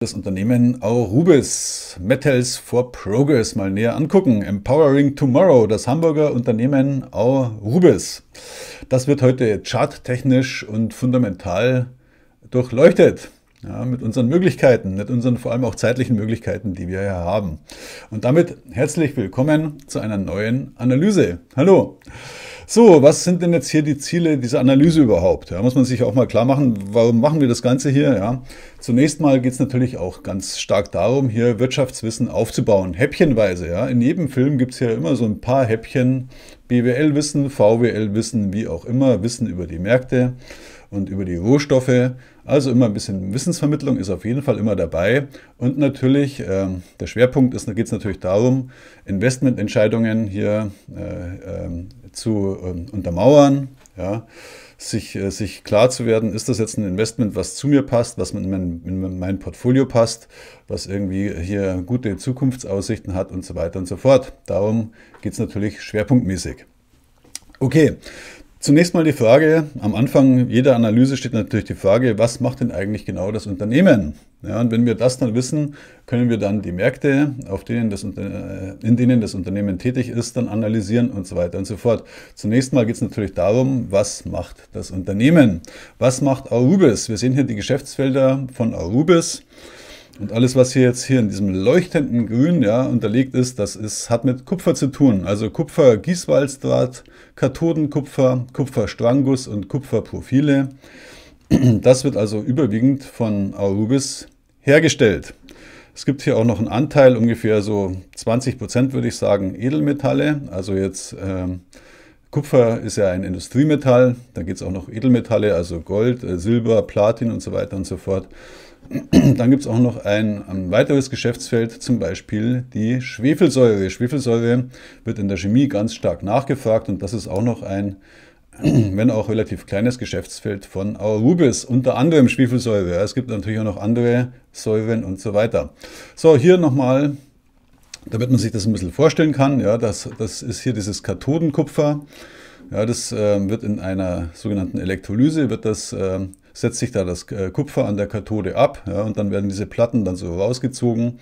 das Unternehmen Aurubis Metals for Progress mal näher angucken. Empowering Tomorrow, das Hamburger Unternehmen Aurubis. Das wird heute charttechnisch und fundamental durchleuchtet. Ja, mit unseren Möglichkeiten, mit unseren vor allem auch zeitlichen Möglichkeiten, die wir hier haben. Und damit herzlich willkommen zu einer neuen Analyse. Hallo! So, was sind denn jetzt hier die Ziele dieser Analyse überhaupt? Da ja, muss man sich auch mal klar machen, warum machen wir das Ganze hier? Ja? Zunächst mal geht es natürlich auch ganz stark darum, hier Wirtschaftswissen aufzubauen, häppchenweise. Ja? In jedem Film gibt es ja immer so ein paar Häppchen, BWL-Wissen, VWL-Wissen, wie auch immer, Wissen über die Märkte und über die Rohstoffe. Also immer ein bisschen Wissensvermittlung ist auf jeden Fall immer dabei. Und natürlich, äh, der Schwerpunkt ist, da geht es natürlich darum, Investmententscheidungen hier äh, äh, zu ähm, untermauern, ja, sich, äh, sich klar zu werden, ist das jetzt ein Investment, was zu mir passt, was in mein, in mein Portfolio passt, was irgendwie hier gute Zukunftsaussichten hat und so weiter und so fort. Darum geht es natürlich schwerpunktmäßig. Okay, Zunächst mal die Frage, am Anfang jeder Analyse steht natürlich die Frage, was macht denn eigentlich genau das Unternehmen? Ja, und wenn wir das dann wissen, können wir dann die Märkte, auf denen das, äh, in denen das Unternehmen tätig ist, dann analysieren und so weiter und so fort. Zunächst mal geht es natürlich darum, was macht das Unternehmen? Was macht Arubis? Wir sehen hier die Geschäftsfelder von Arubis. Und alles, was hier jetzt hier in diesem leuchtenden Grün ja, unterlegt ist, das ist, hat mit Kupfer zu tun. Also Kupfer, Gießwalzdraht, Kathodenkupfer, Kupferstrangus und Kupferprofile. Das wird also überwiegend von Aurubis hergestellt. Es gibt hier auch noch einen Anteil, ungefähr so 20 Prozent würde ich sagen, Edelmetalle. Also jetzt äh, Kupfer ist ja ein Industriemetall, da geht es auch noch Edelmetalle, also Gold, äh, Silber, Platin und so weiter und so fort. Dann gibt es auch noch ein, ein, weiteres Geschäftsfeld, zum Beispiel die Schwefelsäure. Schwefelsäure wird in der Chemie ganz stark nachgefragt und das ist auch noch ein, wenn auch relativ kleines Geschäftsfeld von Aurubis, unter anderem Schwefelsäure. Es gibt natürlich auch noch andere Säuren und so weiter. So, hier nochmal, damit man sich das ein bisschen vorstellen kann, ja, das, das ist hier dieses Kathodenkupfer. Ja, das äh, wird in einer sogenannten Elektrolyse, wird das äh, setzt sich da das äh, Kupfer an der Kathode ab ja, und dann werden diese Platten dann so rausgezogen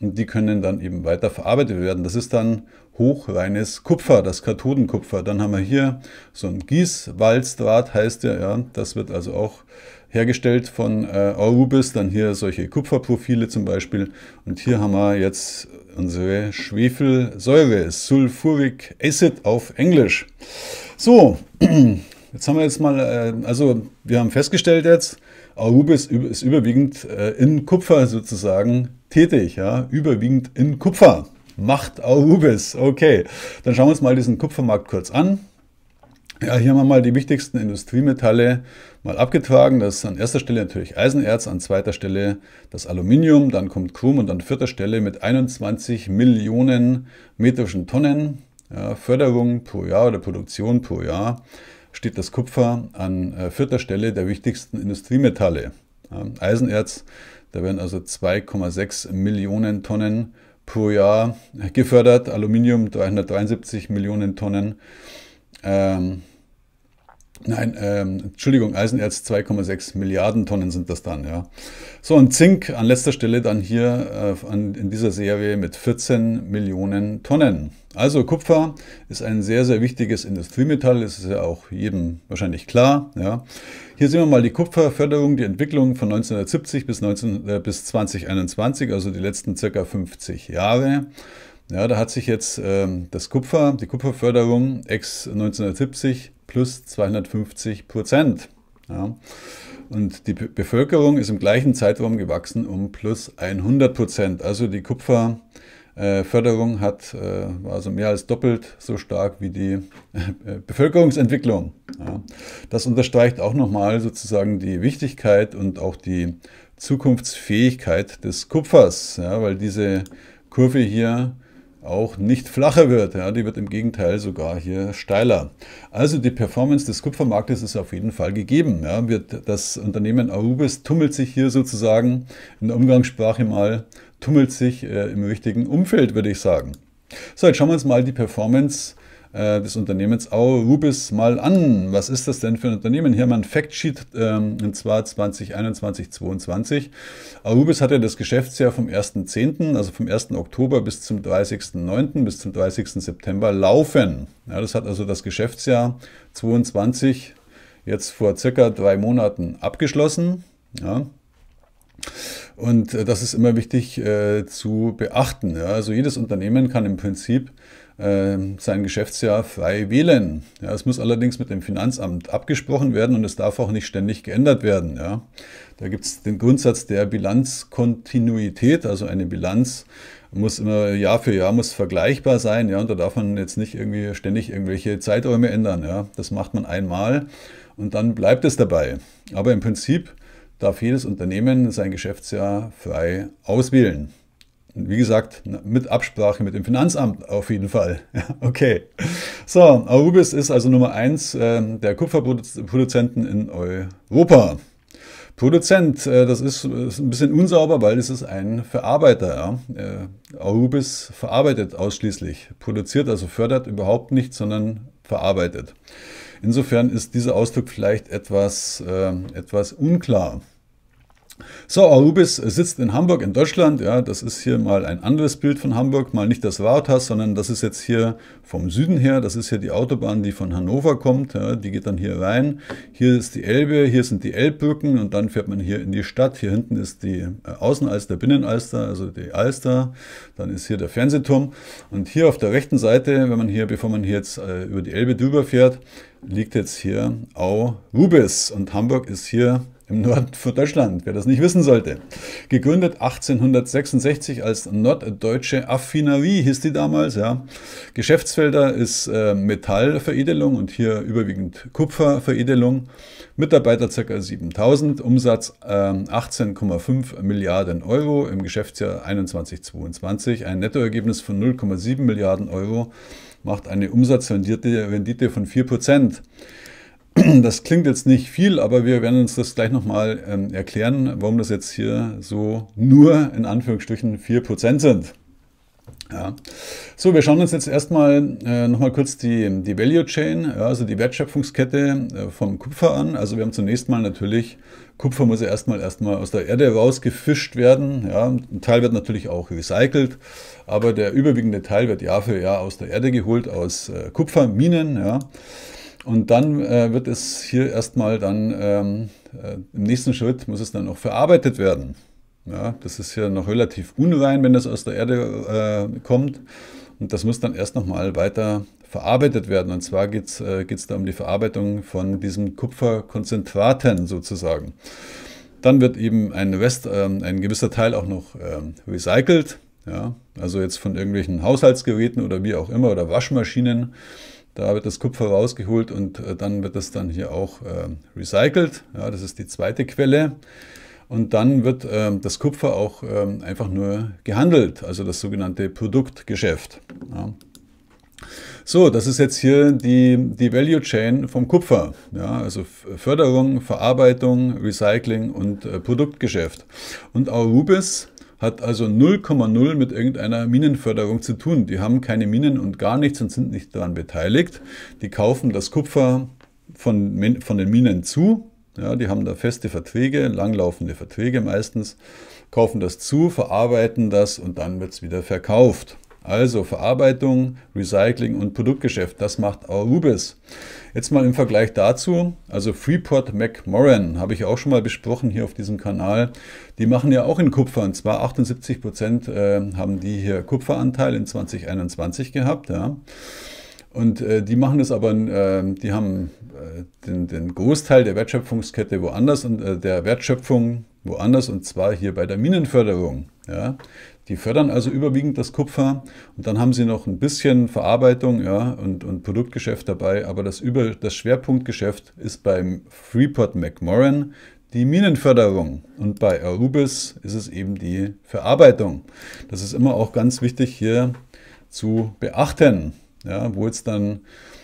und die können dann eben weiter verarbeitet werden. Das ist dann hochreines Kupfer, das Kathodenkupfer. Dann haben wir hier so ein Gießwalzdraht, heißt der. Ja. Das wird also auch hergestellt von äh, Aurubis. Dann hier solche Kupferprofile zum Beispiel. Und hier haben wir jetzt unsere Schwefelsäure, Sulfuric Acid auf Englisch. So, Jetzt haben wir jetzt mal, äh, also wir haben festgestellt jetzt, Aurube ist, überwiegend äh, in Kupfer sozusagen tätig, ja, überwiegend in Kupfer. Macht Arubis, okay. Dann schauen wir uns mal diesen Kupfermarkt kurz an. Ja, hier haben wir mal die wichtigsten Industriemetalle mal abgetragen. Das ist an erster Stelle natürlich Eisenerz, an zweiter Stelle das Aluminium, dann kommt Chrom und an vierter Stelle mit 21 Millionen metrischen Tonnen ja, Förderung pro Jahr oder Produktion pro Jahr steht das Kupfer an äh, vierter Stelle der wichtigsten Industriemetalle. Eisenerz, da werden also 2,6 Millionen Tonnen pro Jahr gefördert, Aluminium 373 Millionen Tonnen. Ähm, Nein, ähm, Entschuldigung, Eisenerz 2,6 Milliarden Tonnen sind das dann, ja. So, und Zink an letzter Stelle dann hier äh, an, in dieser Serie mit 14 Millionen Tonnen. Also Kupfer ist ein sehr, sehr wichtiges Industriemetall, das ist ja auch jedem wahrscheinlich klar. Ja. Hier sehen wir mal die Kupferförderung, die Entwicklung von 1970 bis, 19, äh, bis 2021, also die letzten circa 50 Jahre. Ja, da hat sich jetzt ähm, das Kupfer, die Kupferförderung ex 1970 plus 250 Prozent. Ja. Und die Bevölkerung ist im gleichen Zeitraum gewachsen um plus 100 Prozent. Also die Kupferförderung äh, hat, äh, war also mehr als doppelt so stark wie die äh, Bevölkerungsentwicklung. Ja. Das unterstreicht auch nochmal sozusagen die Wichtigkeit und auch die Zukunftsfähigkeit des Kupfers, ja, weil diese Kurve hier auch nicht flacher wird. Ja, die wird im Gegenteil sogar hier steiler. Also die Performance des Kupfermarktes ist auf jeden Fall gegeben. Ja, wird das Unternehmen Arubis tummelt sich hier sozusagen, in der Umgangssprache mal, tummelt sich äh, im richtigen Umfeld, würde ich sagen. So, jetzt schauen wir uns mal die Performance an äh, des Unternehmens Aurubis mal an. Was ist das denn für ein Unternehmen? Hier haben wir ein Factsheet, ähm, und zwar 2021, 22. Aurubis hatte das Geschäftsjahr vom 1.10., also vom 1. Oktober bis zum 30.09., bis zum 30. September laufen. Ja, das hat also das Geschäftsjahr 2022 jetzt vor circa drei Monaten abgeschlossen. Ja. Und äh, das ist immer wichtig äh, zu beachten. Ja. Also jedes Unternehmen kann im Prinzip ähm, sein Geschäftsjahr frei wählen. Ja, es muss allerdings mit dem Finanzamt abgesprochen werden und es darf auch nicht ständig geändert werden. Ja. Da gibt es den Grundsatz der Bilanzkontinuität, also eine Bilanz muss immer Jahr für Jahr muss vergleichbar sein, ja, und da darf man jetzt nicht irgendwie ständig irgendwelche Zeiträume ändern, ja. Das macht man einmal und dann bleibt es dabei. Aber im Prinzip darf jedes Unternehmen sein Geschäftsjahr frei auswählen. Wie gesagt, mit Absprache mit dem Finanzamt auf jeden Fall. okay. So, Arubis ist also Nummer 1 ähm, der Kupferproduzenten in Europa. Produzent, äh, das ist, ein bisschen unsauber, weil es ist ein Verarbeiter. Arubis äh, verarbeitet ausschließlich, produziert also fördert überhaupt nicht, sondern verarbeitet. Insofern ist dieser Ausdruck vielleicht etwas, ähm, etwas unklar. So, Arubis sitzt in Hamburg in Deutschland. Ja, das ist hier mal ein anderes Bild von Hamburg, mal nicht das Rathaus, sondern das ist jetzt hier vom Süden her. Das ist hier die Autobahn, die von Hannover kommt. Ja, die geht dann hier rein. Hier ist die Elbe, hier sind die Elbbrücken und dann fährt man hier in die Stadt. Hier hinten ist die äh, Außenalster, Binnenalster, also die Alster. Dann ist hier der Fernsehturm. Und hier auf der rechten Seite, wenn man hier, bevor man hier jetzt äh, über die Elbe drüber fährt, liegt jetzt hier Au Und Hamburg ist hier im Norden von Deutschland, wer das nicht wissen sollte. Gegründet 1866 als Norddeutsche Affinerie, hieß die damals. Ja. Geschäftsfelder ist äh, Metallveredelung und hier überwiegend Kupferveredelung. Mitarbeiter ca. 7000, Umsatz äh, 18,5 Milliarden Euro im Geschäftsjahr 2021 22 ein Nettoergebnis von 0,7 Milliarden Euro, macht eine umsatzrendierte Rendite von 4 Prozent. Das klingt jetzt nicht viel, aber wir werden uns das gleich nochmal ähm, erklären, warum das jetzt hier so nur in Anführungsstrichen 4% sind. Ja. So, wir schauen uns jetzt erstmal äh, nochmal kurz die, die Value Chain, ja, also die Wertschöpfungskette äh, vom Kupfer an. Also wir haben zunächst mal natürlich, Kupfer muss ja erstmal erstmal aus der Erde rausgefischt werden. Ja. Ein Teil wird natürlich auch recycelt, aber der überwiegende Teil wird Jahr für Jahr aus der Erde geholt, aus äh, Kupferminen. Ja. Und dann äh, wird es hier erstmal dann, ähm, äh, im nächsten Schritt muss es dann auch verarbeitet werden. Ja, das ist hier noch relativ unrein, wenn das aus der Erde äh, kommt. Und das muss dann erst nochmal weiter verarbeitet werden. Und zwar geht es äh, da um die Verarbeitung von diesen Kupferkonzentraten sozusagen. Dann wird eben ein Rest, äh, ein gewisser Teil auch noch äh, recycelt. Ja? Also jetzt von irgendwelchen Haushaltsgeräten oder wie auch immer oder Waschmaschinen da wird das Kupfer rausgeholt und äh, dann wird das dann hier auch ähm, recycelt. Ja, das ist die zweite Quelle. Und dann wird ähm, das Kupfer auch ähm, einfach nur gehandelt, also das sogenannte Produktgeschäft. Ja. So, das ist jetzt hier die, die Value Chain vom Kupfer. Ja, also Förderung, Verarbeitung, Recycling und äh, Produktgeschäft. Und auch Rubis hat also 0,0 mit irgendeiner Minenförderung zu tun. Die haben keine Minen und gar nichts und sind nicht daran beteiligt. Die kaufen das Kupfer von, von den Minen zu. Ja, die haben da feste Verträge, langlaufende Verträge meistens, kaufen das zu, verarbeiten das und dann wird es wieder verkauft. Also Verarbeitung, Recycling und Produktgeschäft, das macht Arubis. Jetzt mal im Vergleich dazu, also Freeport McMoran habe ich auch schon mal besprochen hier auf diesem Kanal. Die machen ja auch in Kupfer und zwar 78% Prozent äh, haben die hier Kupferanteil in 2021 gehabt. Ja. Und äh, die machen das aber, äh, die haben äh, den, den, Großteil der Wertschöpfungskette woanders und äh, der Wertschöpfung woanders und zwar hier bei der Minenförderung. Ja. Die fördern also überwiegend das Kupfer und dann haben sie noch ein bisschen Verarbeitung ja, und, und Produktgeschäft dabei, aber das, über, das Schwerpunktgeschäft ist beim Freeport McMoran die Minenförderung und bei Arubis ist es eben die Verarbeitung. Das ist immer auch ganz wichtig hier zu beachten, ja, wo jetzt dann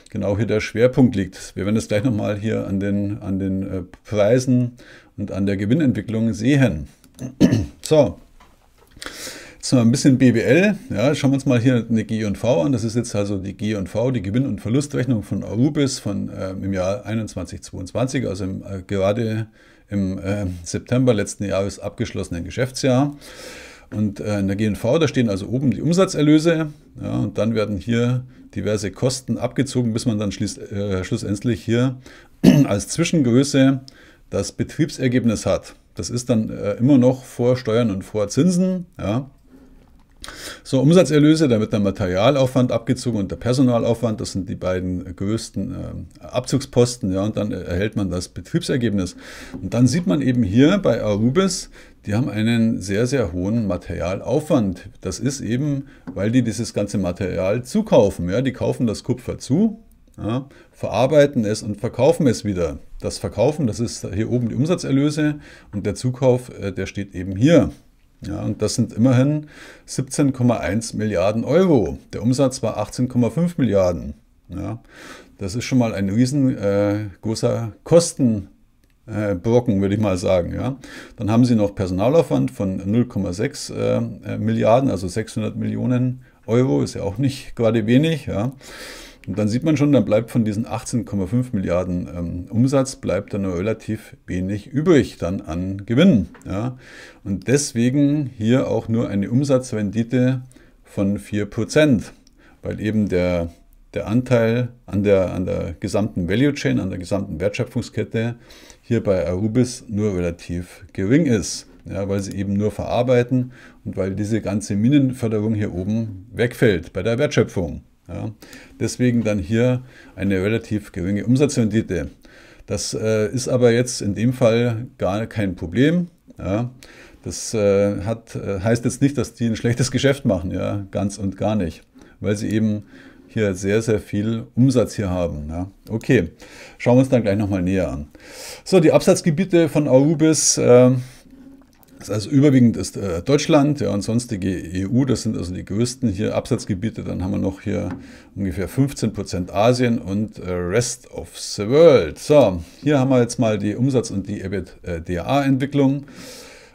genau hier der Schwerpunkt liegt. Wir werden es gleich nochmal hier an den, an den äh, Preisen und an der Gewinnentwicklung sehen. So, Jetzt mal ein bisschen BWL. Ja, schauen wir uns mal hier eine G&V an. Das ist jetzt also die G&V, die Gewinn- und Verlustrechnung von Arubis von, äh, im Jahr 2021, also im, äh, gerade im äh, September letzten Jahres abgeschlossenen Geschäftsjahr. Und äh, in der G&V, da stehen also oben die Umsatzerlöse. Ja, und dann werden hier diverse Kosten abgezogen, bis man dann äh, schlussendlich hier als Zwischengröße das Betriebsergebnis hat. Das ist dann äh, immer noch vor Steuern und vor Zinsen. Ja. So, Umsatzerlöse, da wird der Materialaufwand abgezogen und der Personalaufwand, das sind die beiden größten äh, Abzugsposten, ja, und dann erhält man das Betriebsergebnis. Und dann sieht man eben hier bei Arubis, die haben einen sehr, sehr hohen Materialaufwand. Das ist eben, weil die dieses ganze Material zukaufen, ja, die kaufen das Kupfer zu, ja, verarbeiten es und verkaufen es wieder. Das Verkaufen, das ist hier oben die Umsatzerlöse und der Zukauf, äh, der steht eben hier. Ja, und das sind immerhin 17,1 Milliarden Euro. Der Umsatz war 18,5 Milliarden. Ja, das ist schon mal ein riesengroßer äh, Kostenbrocken, äh, würde ich mal sagen. Ja. Dann haben sie noch Personalaufwand von 0,6 äh, äh, Milliarden, also 600 Millionen Euro, ist ja auch nicht gerade wenig. Ja. Und dann sieht man schon, dann bleibt von diesen 18,5 Milliarden ähm, Umsatz, bleibt dann nur relativ wenig übrig dann an Gewinn. Ja. Und deswegen hier auch nur eine Umsatzrendite von 4%, weil eben der, der Anteil an der, an der gesamten Value Chain, an der gesamten Wertschöpfungskette hier bei Arubis nur relativ gering ist. Ja, weil sie eben nur verarbeiten und weil diese ganze Minenförderung hier oben wegfällt bei der Wertschöpfung. Ja. Deswegen dann hier eine relativ geringe Umsatzrendite. Das äh, ist aber jetzt in dem Fall gar kein Problem. Ja. Das äh, hat, äh, heißt jetzt nicht, dass die ein schlechtes Geschäft machen, ja, ganz und gar nicht, weil sie eben hier sehr, sehr viel Umsatz hier haben. Ja. Okay, schauen wir uns dann gleich nochmal näher an. So, die Absatzgebiete von Arubis. Äh, das heißt, überwiegend ist äh, Deutschland ja, und sonstige EU, das sind also die größten hier Absatzgebiete. Dann haben wir noch hier ungefähr 15% Asien und äh, Rest of the World. So, hier haben wir jetzt mal die Umsatz- und die EBITDA-Entwicklung.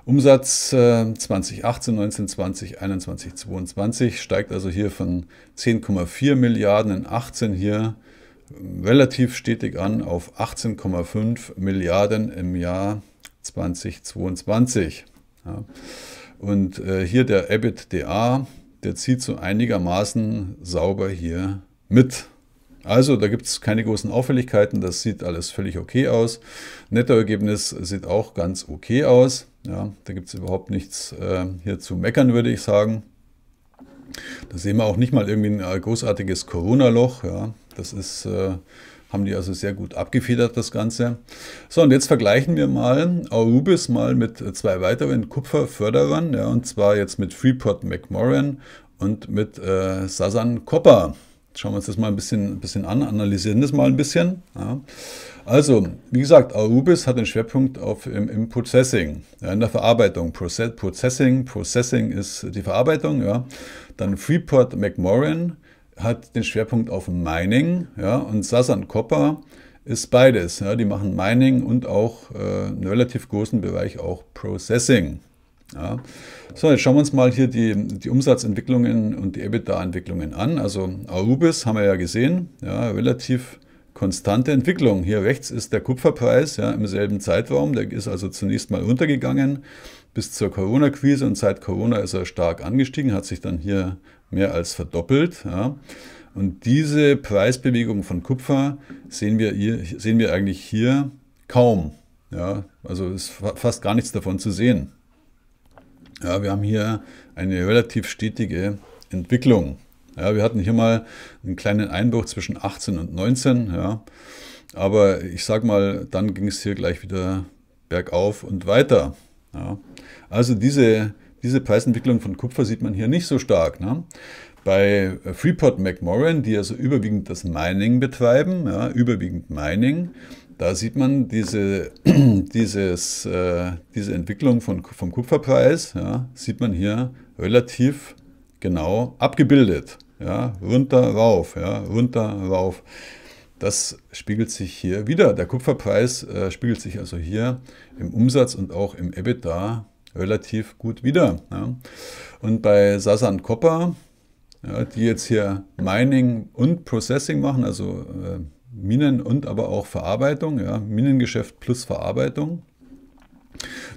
Umsatz äh, 2018, 19, 20, 21, 22 steigt also hier von 10,4 Milliarden in 18 hier äh, relativ stetig an auf 18,5 Milliarden im Jahr 2022. Ja. Und äh, hier der EBITDA, der zieht so einigermaßen sauber hier mit. Also da gibt es keine großen Auffälligkeiten, das sieht alles völlig okay aus. Nettoergebnis sieht auch ganz okay aus. Ja, da gibt es überhaupt nichts äh, hier zu meckern, würde ich sagen. Da sehen wir auch nicht mal irgendwie ein äh, großartiges Corona-Loch. Ja. Das ist äh, haben die also sehr gut abgefedert, das Ganze. So, und jetzt vergleichen wir mal Aurubis mal mit zwei weiteren Kupferförderern, ja, und zwar jetzt mit Freeport McMoran und mit äh, Sasan Copper. Schauen wir uns das mal ein bisschen, ein bisschen an, analysieren das mal ein bisschen. Ja. Also, wie gesagt, Arubis hat den Schwerpunkt auf, im, im Processing, ja, in der Verarbeitung. Process, Processing, Processing ist die Verarbeitung. Ja. Dann Freeport McMoran hat den Schwerpunkt auf Mining ja, und Sasan Copper ist beides. Ja, die machen Mining und auch äh, einen relativ großen Bereich auch Processing. Ja. So, jetzt schauen wir uns mal hier die, die Umsatzentwicklungen und die EBITDA-Entwicklungen an. Also Arubis haben wir ja gesehen, ja, relativ konstante Entwicklung. Hier rechts ist der Kupferpreis ja, im selben Zeitraum. Der ist also zunächst mal runtergegangen bis zur Corona-Krise und seit Corona ist er stark angestiegen, hat sich dann hier mehr als verdoppelt. Ja. Und diese Preisbewegung von Kupfer sehen wir, hier, sehen wir eigentlich hier kaum. Ja. Also ist fast gar nichts davon zu sehen. Ja, wir haben hier eine relativ stetige Entwicklung. Ja, wir hatten hier mal einen kleinen Einbruch zwischen 18 und 19. Ja. Aber ich sag mal, dann ging es hier gleich wieder bergauf und weiter. Ja. Also diese diese Preisentwicklung von Kupfer sieht man hier nicht so stark. Ne? Bei äh, Freeport-McMoran, die also überwiegend das Mining betreiben, ja, überwiegend Mining, da sieht man diese, dieses, äh, diese Entwicklung von, vom Kupferpreis, ja, sieht man hier relativ genau abgebildet. Ja, runter, rauf, ja, runter, rauf. Das spiegelt sich hier wieder. Der Kupferpreis äh, spiegelt sich also hier im Umsatz und auch im EBITDA relativ gut wieder. Ja. Und bei Sasan Copper, ja, die jetzt hier Mining und Processing machen, also äh, Minen und aber auch Verarbeitung, ja, Minengeschäft plus Verarbeitung,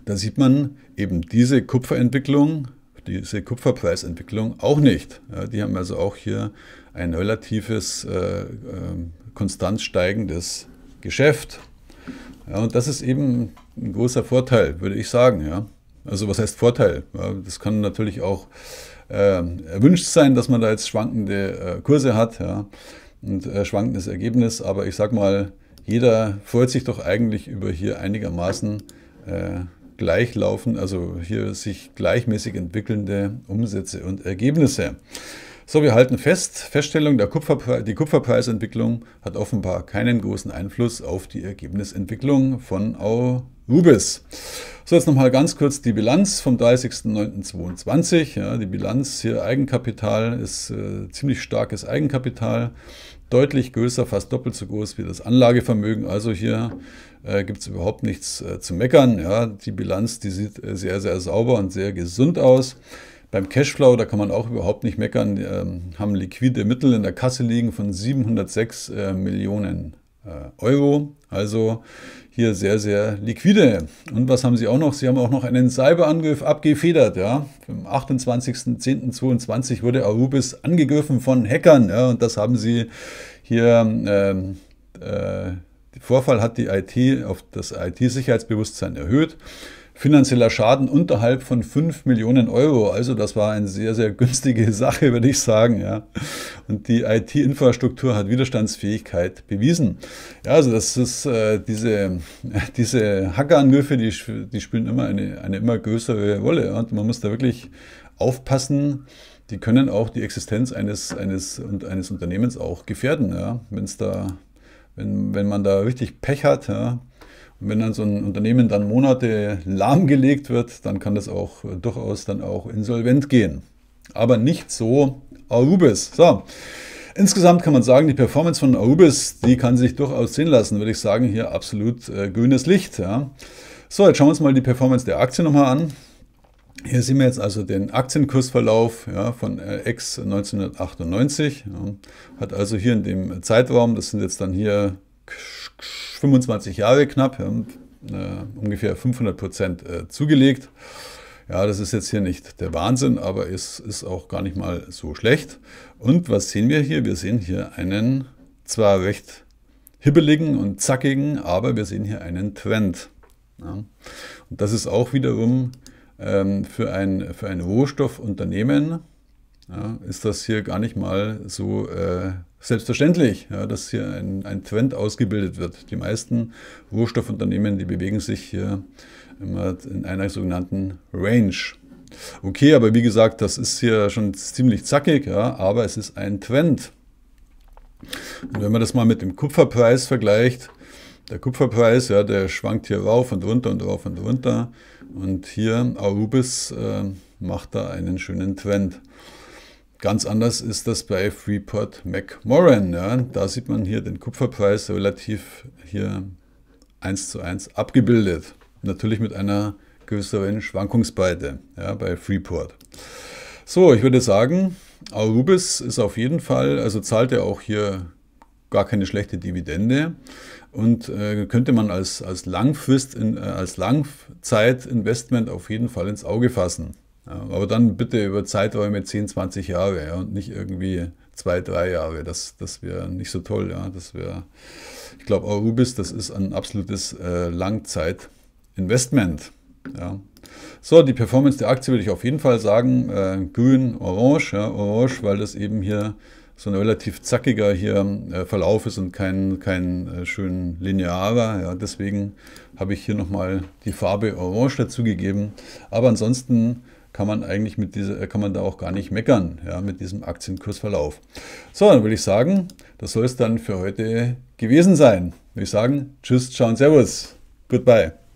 da sieht man eben diese Kupferentwicklung, diese Kupferpreisentwicklung auch nicht. Ja, die haben also auch hier ein relatives, äh, äh, konstant steigendes Geschäft. Ja, und das ist eben ein großer Vorteil, würde ich sagen. Ja. Also was heißt Vorteil? das kann natürlich auch ähm, erwünscht sein, dass man da jetzt schwankende äh, Kurse hat ja, und äh, schwankendes Ergebnis. Aber ich sag mal, jeder freut sich doch eigentlich über hier einigermaßen äh, gleich laufen, also hier sich gleichmäßig entwickelnde Umsätze und Ergebnisse. So, wir halten fest, Feststellung, der Kupferpre die Kupferpreisentwicklung hat offenbar keinen großen Einfluss auf die Ergebnisentwicklung von Au Rubis. So, jetzt nochmal ganz kurz die Bilanz vom 30.09.22. Ja, die Bilanz hier Eigenkapital ist äh, ziemlich starkes Eigenkapital, deutlich größer, fast doppelt so groß wie das Anlagevermögen. Also hier äh, gibt es überhaupt nichts äh, zu meckern. Ja, die Bilanz, die sieht äh, sehr, sehr sauber und sehr gesund aus. Beim Cashflow, da kann man auch überhaupt nicht meckern, ähm, haben liquide Mittel in der Kasse liegen von 706 äh, Millionen äh, Euro. Also hier sehr, sehr liquide. Und was haben sie auch noch? Sie haben auch noch einen Cyberangriff abgefedert. Ja? Am 28.10.22 wurde Arubis angegriffen von Hackern. Ja? Und das haben sie hier, ähm, äh, äh, der Vorfall hat die IT auf das IT-Sicherheitsbewusstsein erhöht finanzieller Schaden unterhalb von 5 Millionen Euro. Also das war eine sehr, sehr günstige Sache, würde ich sagen. Ja. Und die IT-Infrastruktur hat Widerstandsfähigkeit bewiesen. Ja, also das ist äh, diese, diese Hackerangriffe, die, die spielen immer eine, eine immer größere Rolle. Und man muss da wirklich aufpassen, die können auch die Existenz eines, eines, und eines Unternehmens auch gefährden. Ja? da, wenn, wenn man da richtig Pech hat, ja? Und wenn dann so ein Unternehmen dann Monate lahmgelegt wird, dann kann das auch äh, durchaus dann auch insolvent gehen. Aber nicht so Arubis. So. Insgesamt kann man sagen, die Performance von Arubis, die kann sich durchaus sehen lassen, würde ich sagen, hier absolut äh, grünes Licht. Ja. So, jetzt schauen wir uns mal die Performance der Aktie nochmal an. Hier sehen wir jetzt also den Aktienkursverlauf ja, von Ex äh, 1998. Ja. Hat also hier in dem Zeitraum, das sind jetzt dann hier 25 Jahre knapp, ja, äh, ungefähr 500 Prozent äh, zugelegt. Ja, das ist jetzt hier nicht der Wahnsinn, aber es ist auch gar nicht mal so schlecht. Und was sehen wir hier? Wir sehen hier einen zwar recht hibbeligen und zackigen, aber wir sehen hier einen Trend. Ja. Und das ist auch wiederum ähm, für, ein, für ein Rohstoffunternehmen ja, ist das hier gar nicht mal so äh, selbstverständlich, ja, dass hier ein, ein, Trend ausgebildet wird. Die meisten Rohstoffunternehmen, die bewegen sich hier immer in einer sogenannten Range. Okay, aber wie gesagt, das ist hier schon ziemlich zackig, ja, aber es ist ein Trend. Und wenn man das mal mit dem Kupferpreis vergleicht, der Kupferpreis, ja, der schwankt hier rauf und runter und rauf und runter. Und hier Arubis äh, macht da einen schönen Trend. Ganz anders ist das bei Freeport McMoran. Ja. Da sieht man hier den Kupferpreis relativ hier 1 zu 1 abgebildet. Natürlich mit einer größeren Schwankungsbreite ja, bei Freeport. So, ich würde sagen, Arubis ist auf jeden Fall, also zahlt er auch hier gar keine schlechte Dividende und äh, könnte man als, als, Langfrist in, äh, als Langzeitinvestment auf jeden Fall ins Auge fassen aber dann bitte über Zeiträume 10, 20 Jahre ja, und nicht irgendwie zwei, drei Jahre. Das, das wäre nicht so toll. Ja. Das wäre, ich glaube, Arubis, das ist ein absolutes äh, Langzeit-Investment. Ja. So, die Performance der Aktie würde ich auf jeden Fall sagen, äh, grün, orange, ja, orange, weil das eben hier so ein relativ zackiger hier äh, Verlauf ist und kein, kein äh, schön linearer. Ja, deswegen habe ich hier nochmal die Farbe Orange dazugegeben. Aber ansonsten kann man eigentlich mit dieser, äh, kann man da auch gar nicht meckern, ja, mit diesem Aktienkursverlauf. So, dann würde ich sagen, das soll es dann für heute gewesen sein. Würde ich sagen, tschüss, ciao und servus. Goodbye.